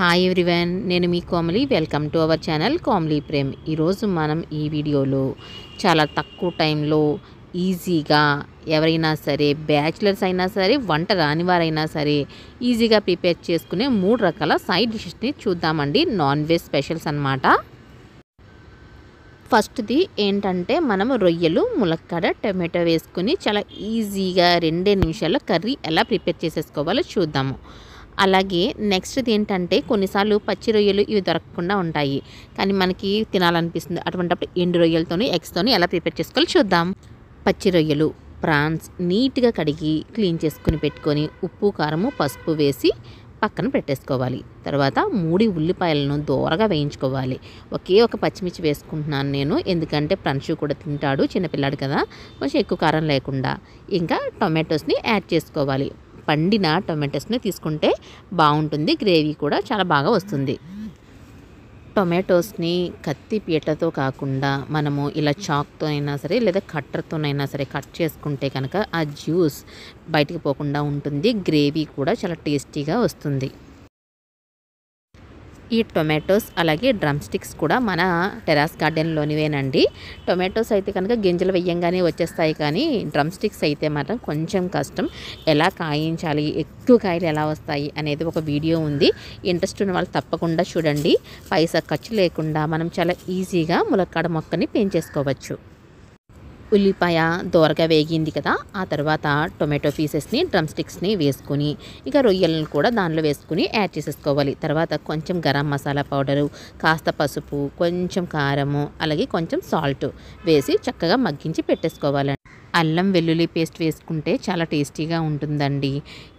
hi everyone నేను మీ Komali welcome to our channel Komali Prem ఈరోజు మనం ఈ వీడియోలో చాలా తక్కువ టైంలో ఈజీగా ఎవరైనా సరే బ్యాచిలర్స్ అయినా సరే వంట రాని వారైనా సరే ఈజీగా ప్రిపేర్ చేసుకునే మూడు రకాల సైడ్ డిషెస్ని చూద్దామండి నాన్ వెజ్ స్పెషల్స్ అనమాట ఫస్ట్ది ఏంటంటే మనం రొయ్యలు ములక్కడ టమాటో వేసుకుని చాలా ఈజీగా రెండే నిమిషాల్లో కర్రీ ఎలా ప్రిపేర్ చేసేసుకోవాలో చూద్దాము అలాగే నెక్స్ట్ది ఏంటంటే కొన్నిసార్లు పచ్చి రొయ్యలు ఇవి దొరకకుండా ఉంటాయి కానీ మనకి తినాలనిపిస్తుంది అటువంటిప్పుడు ఎండు రొయ్యలతోని ఎగ్స్తోని ఎలా ప్రిపేర్ చేసుకోవాలి చూద్దాం పచ్చి రొయ్యలు ప్రాన్స్ నీట్గా కడిగి క్లీన్ చేసుకుని పెట్టుకొని ఉప్పు కారము పసుపు వేసి పక్కన పెట్టేసుకోవాలి తర్వాత మూడి ఉల్లిపాయలను దూరగా వేయించుకోవాలి ఒకే ఒక పచ్చిమిర్చి వేసుకుంటున్నాను నేను ఎందుకంటే ప్రంచు కూడా తింటాడు చిన్నపిల్లాడు కదా కొంచెం ఎక్కువ కారం లేకుండా ఇంకా టొమాటోస్ని యాడ్ చేసుకోవాలి పండిన టొమాటోస్ని తీసుకుంటే బాగుంటుంది గ్రేవీ కూడా చాలా బాగా వస్తుంది టొమాటోస్ని కత్తి పీటతో కాకుండా మనము ఇలా చాక్తో అయినా సరే లేదా కట్టర్తోనైనా సరే కట్ చేసుకుంటే కనుక ఆ జ్యూస్ బయటికి పోకుండా ఉంటుంది గ్రేవీ కూడా చాలా టేస్టీగా వస్తుంది ఈ టొమాటోస్ అలాగే డ్రమ్ స్టిక్స్ కూడా మన టెరాస్ గార్డెన్లోనివేనండి టొమాటోస్ అయితే కనుక గింజలు వెయ్యంగానే వచ్చేస్తాయి కానీ డ్రమ్ స్టిక్స్ అయితే మాత్రం కొంచెం కష్టం ఎలా కాయించాలి ఎక్కువ కాయలు ఎలా వస్తాయి అనేది ఒక వీడియో ఉంది ఇంట్రెస్ట్ ఉన్న వాళ్ళు తప్పకుండా చూడండి పైసా ఖర్చు లేకుండా మనం చాలా ఈజీగా ములక్కాడ మొక్కని పెంచేసుకోవచ్చు ఉల్లిపాయ దోరగా వేగింది కదా ఆ తర్వాత టొమాటో పీసెస్ని డ్రమ్ స్టిక్స్ని వేసుకుని ఇక రొయ్యలను కూడా దానిలో వేసుకుని యాడ్ చేసేసుకోవాలి తర్వాత కొంచెం గరం మసాలా పౌడరు కాస్త పసుపు కొంచెం కారము అలాగే కొంచెం సాల్ట్ వేసి చక్కగా మగ్గించి పెట్టేసుకోవాలండి అల్లం వెల్లుల్లి పేస్ట్ వేసుకుంటే చాలా టేస్టీగా ఉంటుందండి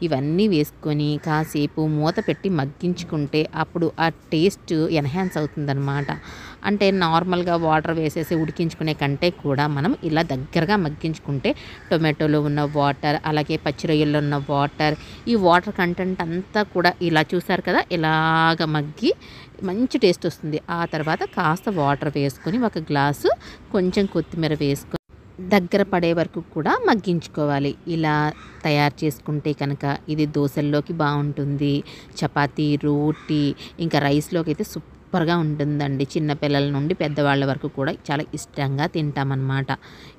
ఇవన్నీ వేసుకొని కాసేపు మూత పెట్టి మగ్గించుకుంటే అప్పుడు ఆ టేస్ట్ ఎన్హాన్స్ అవుతుందన్నమాట అంటే నార్మల్గా వాటర్ వేసేసి ఉడికించుకునే కంటే కూడా మనం ఇలా దగ్గరగా మగ్గించుకుంటే టొమాటోలో ఉన్న వాటర్ అలాగే పచ్చిరొయ్యల్లో ఉన్న వాటర్ ఈ వాటర్ కంటెంట్ అంతా కూడా ఇలా చూసారు కదా ఇలాగ మగ్గి మంచి టేస్ట్ వస్తుంది ఆ తర్వాత కాస్త వాటర్ వేసుకొని ఒక గ్లాసు కొంచెం కొత్తిమీర వేసుకొని దగ్గర పడే వరకు కూడా మగ్గించుకోవాలి ఇలా తయారు చేసుకుంటే కనుక ఇది దోశల్లోకి బాగుంటుంది చపాతీ రోటీ ఇంకా రైస్లోకి అయితే సూపర్గా ఉంటుందండి చిన్నపిల్లల నుండి పెద్దవాళ్ళ వరకు కూడా చాలా ఇష్టంగా తింటామన్నమాట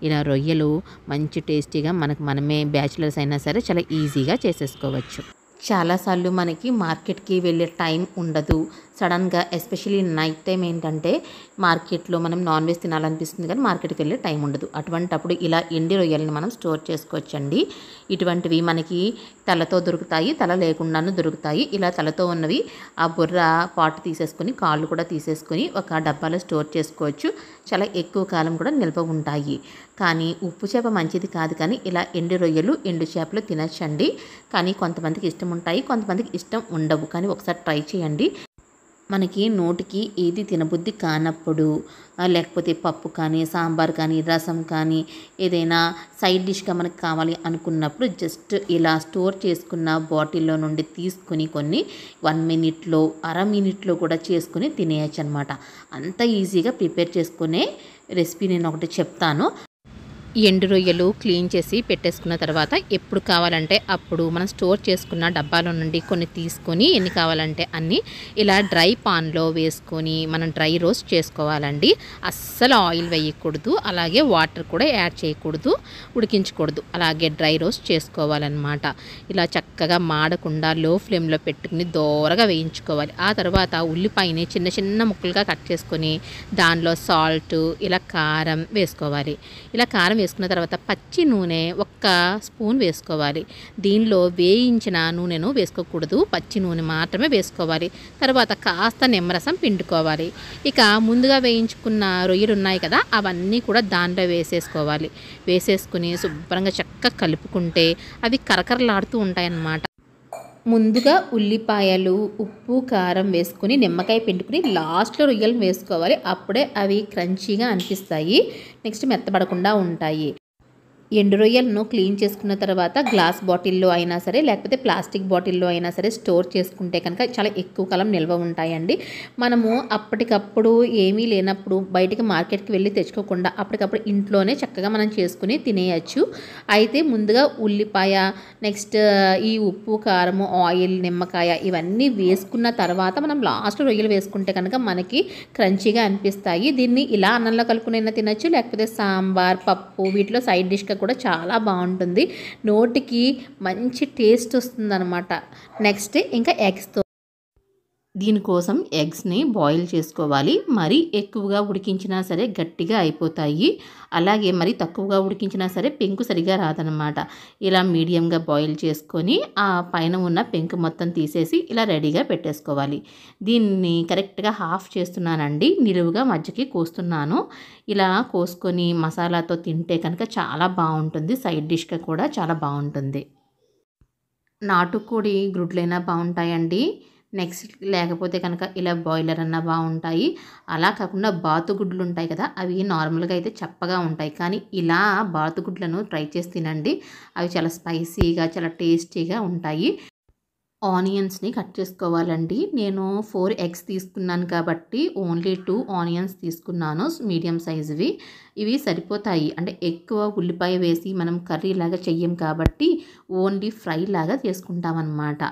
ఇలా రొయ్యలు మంచి టేస్టీగా మనకు మనమే బ్యాచిలర్స్ అయినా సరే చాలా ఈజీగా చేసేసుకోవచ్చు చాలాసార్లు మనకి మార్కెట్కి వెళ్ళే టైం ఉండదు సడన్గా ఎస్పెషలీ నైట్ టైం ఏంటంటే మార్కెట్లో మనం నాన్ వెజ్ తినాలనిపిస్తుంది కానీ మార్కెట్కి వెళ్ళే టైం ఉండదు అటువంటప్పుడు ఇలా ఎండి రొయ్యల్ని మనం స్టోర్ చేసుకోవచ్చండి ఇటువంటివి మనకి తలతో దొరుకుతాయి తల లేకుండానే దొరుకుతాయి ఇలా తలతో ఉన్నవి ఆ బుర్ర పాటు తీసేసుకొని కాళ్ళు కూడా తీసేసుకొని ఒక డబ్బాలో స్టోర్ చేసుకోవచ్చు చాలా ఎక్కువ కాలం కూడా నిల్వ ఉంటాయి కానీ ఉప్పు చేప మంచిది కాదు కానీ ఇలా ఎండి రొయ్యలు ఎండు చేపలు తినచ్చండి కానీ కొంతమందికి ఇష్టం ఉంటాయి కొంతమందికి ఇష్టం ఉండవు కానీ ఒకసారి ట్రై చేయండి మనకి నోటికి ఏది తినబుద్ధి కానప్పుడు లేకపోతే పప్పు కానీ సాంబార్ కానీ రసం కానీ ఏదైనా సైడ్ డిష్గా మనకు కావాలి అనుకున్నప్పుడు జస్ట్ ఇలా స్టోర్ చేసుకున్న బాటిల్లో నుండి తీసుకుని కొన్ని వన్ మినిట్లో అర మినిట్లో కూడా చేసుకుని తినేయచ్చు అనమాట అంత ఈజీగా ప్రిపేర్ చేసుకునే రెసిపీ నేను ఒకటి చెప్తాను ఎండు రొయ్యలు క్లీన్ చేసి పెట్టేసుకున్న తర్వాత ఎప్పుడు కావాలంటే అప్పుడు మనం స్టోర్ చేసుకున్న డబ్బాలో నుండి కొన్ని తీసుకొని ఎన్ని కావాలంటే అన్ని ఇలా డ్రై పాన్లో వేసుకొని మనం డ్రై రోస్ట్ చేసుకోవాలండి అస్సలు ఆయిల్ వేయకూడదు అలాగే వాటర్ కూడా యాడ్ చేయకూడదు ఉడికించకూడదు అలాగే డ్రై రోస్ట్ చేసుకోవాలన్నమాట ఇలా చక్కగా మాడకుండా లో ఫ్లేమ్లో పెట్టుకుని దోరగా వేయించుకోవాలి ఆ తర్వాత ఉల్లిపాయని చిన్న చిన్న ముక్కలుగా కట్ చేసుకొని దానిలో సాల్ట్ ఇలా కారం వేసుకోవాలి ఇలా కారం వేసుకున్న తర్వాత పచ్చి నూనె ఒక్క స్పూన్ వేసుకోవాలి దీనిలో వేయించిన నూనెను వేసుకోకూడదు పచ్చి నూనె మాత్రమే వేసుకోవాలి తర్వాత కాస్త నిమ్మరసం పిండుకోవాలి ఇక ముందుగా వేయించుకున్న రొయ్యలు ఉన్నాయి కదా అవన్నీ కూడా దాంట్లో వేసేసుకోవాలి వేసేసుకుని శుభ్రంగా చక్కగా కలుపుకుంటే అవి కరకరలాడుతూ ఉంటాయన్నమాట ముందుగా ఉల్లిపాయలు ఉప్పు కారం వేసుకుని నిమ్మకాయ పిండుకుని లాస్ట్లో రొయ్యలు వేసుకోవాలి అప్పుడే అవి క్రంచీగా అనిపిస్తాయి నెక్స్ట్ మెత్తబడకుండా ఉంటాయి ఎండు రొయ్యలను క్లీన్ చేసుకున్న తర్వాత గ్లాస్ బాటిల్లో అయినా సరే లేకపోతే ప్లాస్టిక్ బాటిల్లో అయినా సరే స్టోర్ చేసుకుంటే కనుక చాలా ఎక్కువ కాలం నిల్వ ఉంటాయండి మనము అప్పటికప్పుడు ఏమీ లేనప్పుడు బయటకి మార్కెట్కి వెళ్ళి తెచ్చుకోకుండా అప్పటికప్పుడు ఇంట్లోనే చక్కగా మనం చేసుకుని తినేయచ్చు అయితే ముందుగా ఉల్లిపాయ నెక్స్ట్ ఈ ఉప్పు కారం ఆయిల్ నిమ్మకాయ ఇవన్నీ వేసుకున్న తర్వాత మనం లాస్ట్ రొయ్యలు వేసుకుంటే కనుక మనకి క్రంచీగా అనిపిస్తాయి దీన్ని ఇలా అన్నంలో కలుపుకునైనా తినచ్చు లేకపోతే సాంబార్ పప్పు వీటిలో సైడ్ డిష్గా కూడా చాలా బాగుంటుంది నోటికి మంచి టేస్ట్ వస్తుందన్నమాట నెక్స్ట్ ఇంకా ఎగ్స్తో దీనికోసం ఎగ్స్ని బాయిల్ చేసుకోవాలి మరి ఎక్కువగా ఉడికించినా సరే గట్టిగా అయిపోతాయి అలాగే మరి తక్కువగా ఉడికించినా సరే పెంకు సరిగా రాదనమాట ఇలా మీడియంగా బాయిల్ చేసుకొని ఆ పైన ఉన్న పెంకు మొత్తం తీసేసి ఇలా రెడీగా పెట్టేసుకోవాలి దీన్ని కరెక్ట్గా హాఫ్ చేస్తున్నానండి నిలువుగా మధ్యకి కోస్తున్నాను ఇలా కోసుకొని మసాలాతో తింటే కనుక చాలా బాగుంటుంది సైడ్ డిష్గా కూడా చాలా బాగుంటుంది నాటుకోడి గ్రుడ్లైనా బాగుంటాయండి నెక్స్ట్ లేకపోతే కనుక ఇలా బాయిలర్ అన్న బాగుంటాయి అలా కాకుండా బాతుగుడ్లు ఉంటాయి కదా అవి నార్మల్గా అయితే చప్పగా ఉంటాయి కానీ ఇలా బాతుగుడ్లను ట్రై చేసి తినండి అవి చాలా స్పైసీగా చాలా టేస్టీగా ఉంటాయి ఆనియన్స్ని కట్ చేసుకోవాలండి నేను ఫోర్ ఎగ్స్ తీసుకున్నాను కాబట్టి ఓన్లీ టూ ఆనియన్స్ తీసుకున్నాను మీడియం సైజువి ఇవి సరిపోతాయి అంటే ఎక్కువ ఉల్లిపాయ వేసి మనం కర్రీ లాగా చెయ్యం కాబట్టి ఓన్లీ ఫ్రై లాగా చేసుకుంటామన్నమాట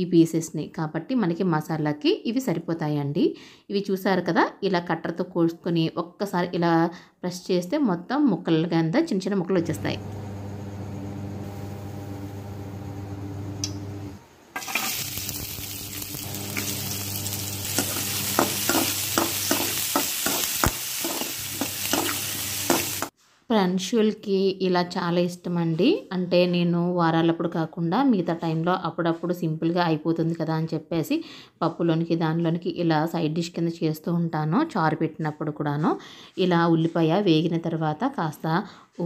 ఈ పీసెస్ని కాబట్టి మనకి మసాలాకి ఇవి సరిపోతాయండి ఇవి చూసారు కదా ఇలా కట్టర్తో కోసుకొని ఒక్కసారి ఇలా ప్రెస్ చేస్తే మొత్తం ముక్కలుగా చిన్న చిన్న ముక్కలు వచ్చేస్తాయి ప్రాన్షువల్కి ఇలా చాలా ఇష్టం అండి అంటే నేను వారాలప్పుడు కాకుండా మిగతా టైంలో అప్పుడప్పుడు సింపుల్గా అయిపోతుంది కదా అని చెప్పేసి పప్పులోనికి దానిలోనికి ఇలా సైడ్ డిష్ కింద చేస్తూ ఉంటాను చారు పెట్టినప్పుడు కూడాను ఇలా ఉల్లిపాయ వేగిన తర్వాత కాస్త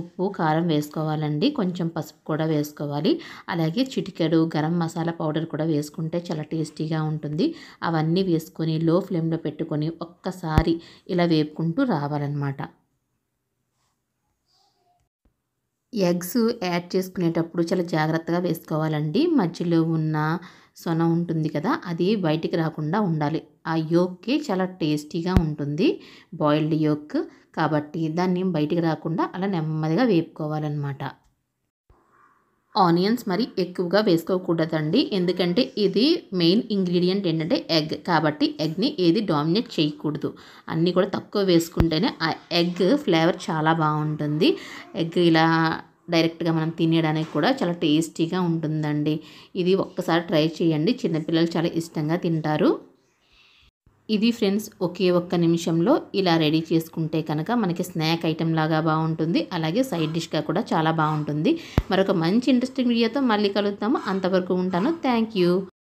ఉప్పు కారం వేసుకోవాలండి కొంచెం పసుపు కూడా వేసుకోవాలి అలాగే చిటికెడు గరం మసాలా పౌడర్ కూడా వేసుకుంటే చాలా టేస్టీగా ఉంటుంది అవన్నీ వేసుకొని లో ఫ్లేమ్లో పెట్టుకొని ఒక్కసారి ఇలా వేపుకుంటూ రావాలన్నమాట ఎగ్స్ యాడ్ చేసుకునేటప్పుడు చాలా జాగ్రత్తగా వేసుకోవాలండి మధ్యలో ఉన్న సొన ఉంటుంది కదా అది బయటికి రాకుండా ఉండాలి ఆ యోక్కి చాలా టేస్టీగా ఉంటుంది బాయిల్డ్ యోక్ కాబట్టి దాన్ని బయటికి రాకుండా అలా నెమ్మదిగా వేపుకోవాలన్నమాట ఆనియన్స్ మరి ఎక్కువగా వేసుకోకూడదండి ఎందుకంటే ఇది మెయిన్ ఇంగ్రీడియంట్ ఏంటంటే ఎగ్ కాబట్టి ఎగ్ని ఏది డామినేట్ చేయకూడదు అన్నీ కూడా తక్కువ వేసుకుంటేనే ఆ ఎగ్ ఫ్లేవర్ చాలా బాగుంటుంది ఎగ్ ఇలా డైరెక్ట్గా మనం తినేయడానికి కూడా చాలా టేస్టీగా ఉంటుందండి ఇది ఒక్కసారి ట్రై చేయండి చిన్నపిల్లలు చాలా ఇష్టంగా తింటారు ఇది ఫ్రెండ్స్ ఒకే ఒక్క నిమిషంలో ఇలా రెడీ చేసుకుంటే కనుక మనకి స్నాక్ ఐటెం లాగా బాగుంటుంది అలాగే సైడ్ డిష్గా కూడా చాలా బాగుంటుంది మరొక మంచి ఇంట్రెస్టింగ్ వీడియోతో మళ్ళీ కలుద్దాము అంతవరకు ఉంటాను థ్యాంక్